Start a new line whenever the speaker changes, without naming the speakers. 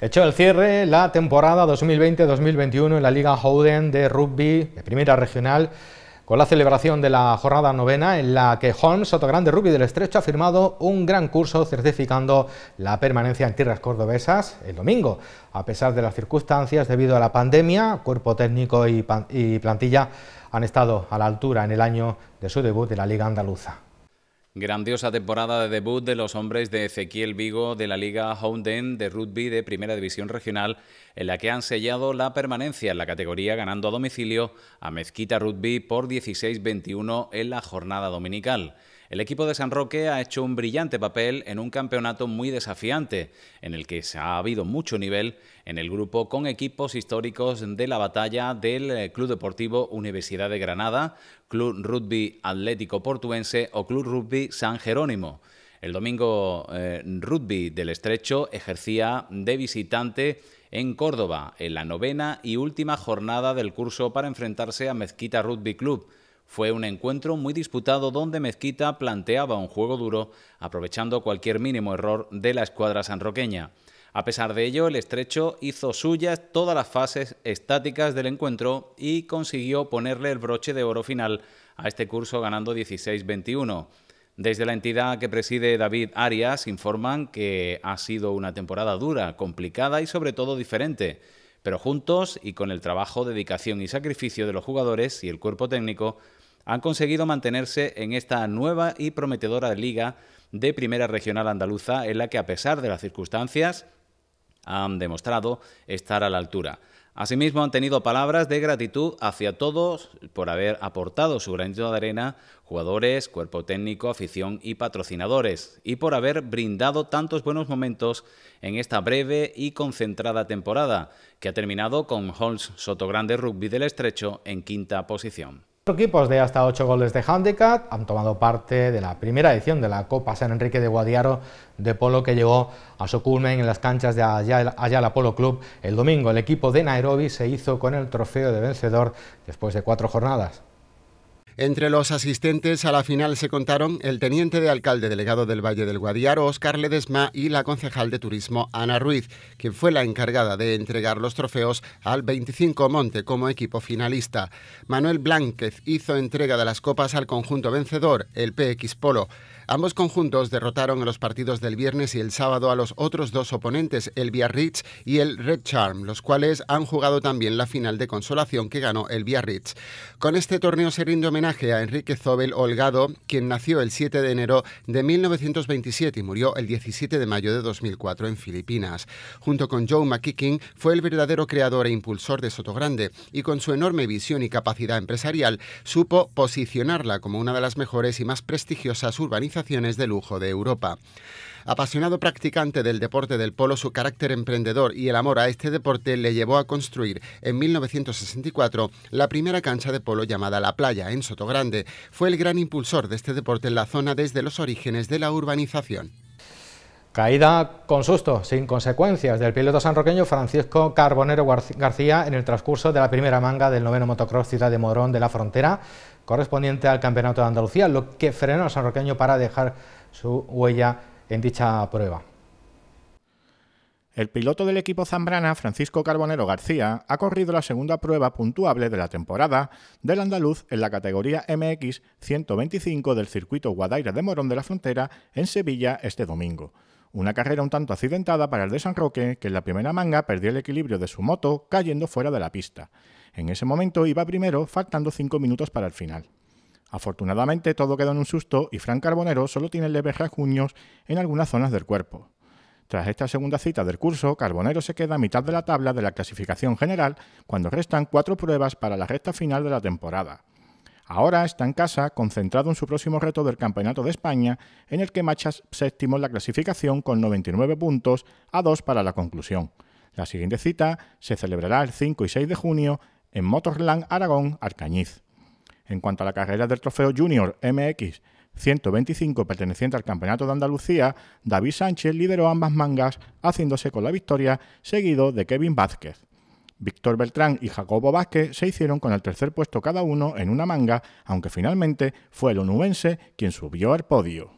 Hecho el cierre, la temporada 2020-2021 en la Liga Howden de Rugby de Primera Regional con la celebración de la jornada novena en la que Holmes otro grande Rubio del Estrecho ha firmado un gran curso certificando la permanencia en tierras cordobesas el domingo. A pesar de las circunstancias debido a la pandemia, cuerpo técnico y, y plantilla han estado a la altura en el año de su debut en la Liga Andaluza.
Grandiosa temporada de debut de los hombres de Ezequiel Vigo de la Liga Hounden de Rugby de Primera División Regional, en la que han sellado la permanencia en la categoría ganando a domicilio a Mezquita Rugby por 16-21 en la jornada dominical. El equipo de San Roque ha hecho un brillante papel en un campeonato muy desafiante, en el que se ha habido mucho nivel en el grupo con equipos históricos de la batalla del eh, Club Deportivo Universidad de Granada, Club Rugby Atlético Portuense o Club Rugby San Jerónimo. El domingo eh, Rugby del Estrecho ejercía de visitante en Córdoba en la novena y última jornada del curso para enfrentarse a Mezquita Rugby Club. Fue un encuentro muy disputado donde Mezquita planteaba un juego duro, aprovechando cualquier mínimo error de la escuadra sanroqueña. A pesar de ello, el estrecho hizo suyas todas las fases estáticas del encuentro y consiguió ponerle el broche de oro final a este curso ganando 16-21. Desde la entidad que preside David Arias informan que ha sido una temporada dura, complicada y sobre todo diferente pero juntos y con el trabajo, dedicación y sacrificio de los jugadores y el cuerpo técnico, han conseguido mantenerse en esta nueva y prometedora liga de Primera Regional Andaluza, en la que a pesar de las circunstancias han demostrado estar a la altura. Asimismo, han tenido palabras de gratitud hacia todos por haber aportado su granito de arena, jugadores, cuerpo técnico, afición y patrocinadores, y por haber brindado tantos buenos momentos en esta breve y concentrada temporada, que ha terminado con Holmes Sotogrande Rugby del Estrecho en quinta posición
equipos de hasta 8 goles de handicap han tomado parte de la primera edición de la Copa San Enrique de Guadiaro de Polo que llegó a su culmen en las canchas de Ayala, Ayala Polo Club el domingo. El equipo de Nairobi se hizo con el trofeo de vencedor después de cuatro jornadas.
Entre los asistentes a la final se contaron el teniente de alcalde delegado del Valle del Guadiaro, Óscar Ledesma, y la concejal de turismo, Ana Ruiz, quien fue la encargada de entregar los trofeos al 25 Monte como equipo finalista. Manuel Blánquez hizo entrega de las copas al conjunto vencedor, el PX Polo. Ambos conjuntos derrotaron en los partidos del viernes y el sábado a los otros dos oponentes, el Biarritz y el Red Charm, los cuales han jugado también la final de consolación que ganó el Biarritz. Con este torneo se rinde a Enrique Zobel Holgado, quien nació el 7 de enero de 1927 y murió el 17 de mayo de 2004 en Filipinas. Junto con Joe McKicking, fue el verdadero creador e impulsor de Sotogrande y con su enorme visión y capacidad empresarial supo posicionarla como una de las mejores y más prestigiosas urbanizaciones de lujo de Europa. Apasionado practicante del deporte del polo, su carácter emprendedor y el amor a este deporte le llevó a construir en 1964 la primera cancha de polo llamada La Playa, en Sotogrande. Fue el gran impulsor de este deporte en la zona desde los orígenes de la urbanización. Caída con susto, sin
consecuencias, del piloto sanroqueño Francisco Carbonero García en el transcurso de la primera manga del noveno motocross Ciudad de Morón de la Frontera, correspondiente al Campeonato de Andalucía, lo que frenó al sanroqueño para dejar su huella en dicha prueba.
El piloto del equipo Zambrana, Francisco Carbonero García, ha corrido la segunda prueba puntuable de la temporada del andaluz en la categoría MX 125 del circuito Guadaira de Morón de la Frontera en Sevilla este domingo. Una carrera un tanto accidentada para el de San Roque, que en la primera manga perdió el equilibrio de su moto cayendo fuera de la pista. En ese momento iba primero, faltando cinco minutos para el final. Afortunadamente todo quedó en un susto y Frank Carbonero solo tiene leves rasguños en algunas zonas del cuerpo. Tras esta segunda cita del curso, Carbonero se queda a mitad de la tabla de la clasificación general cuando restan cuatro pruebas para la recta final de la temporada. Ahora está en casa, concentrado en su próximo reto del Campeonato de España, en el que marcha séptimo en la clasificación con 99 puntos a 2 para la conclusión. La siguiente cita se celebrará el 5 y 6 de junio en Motorland Aragón, Arcañiz. En cuanto a la carrera del Trofeo Junior MX 125 perteneciente al Campeonato de Andalucía, David Sánchez lideró ambas mangas, haciéndose con la victoria, seguido de Kevin Vázquez. Víctor Beltrán y Jacobo Vázquez se hicieron con el tercer puesto cada uno en una manga, aunque finalmente fue el onubense quien subió al podio.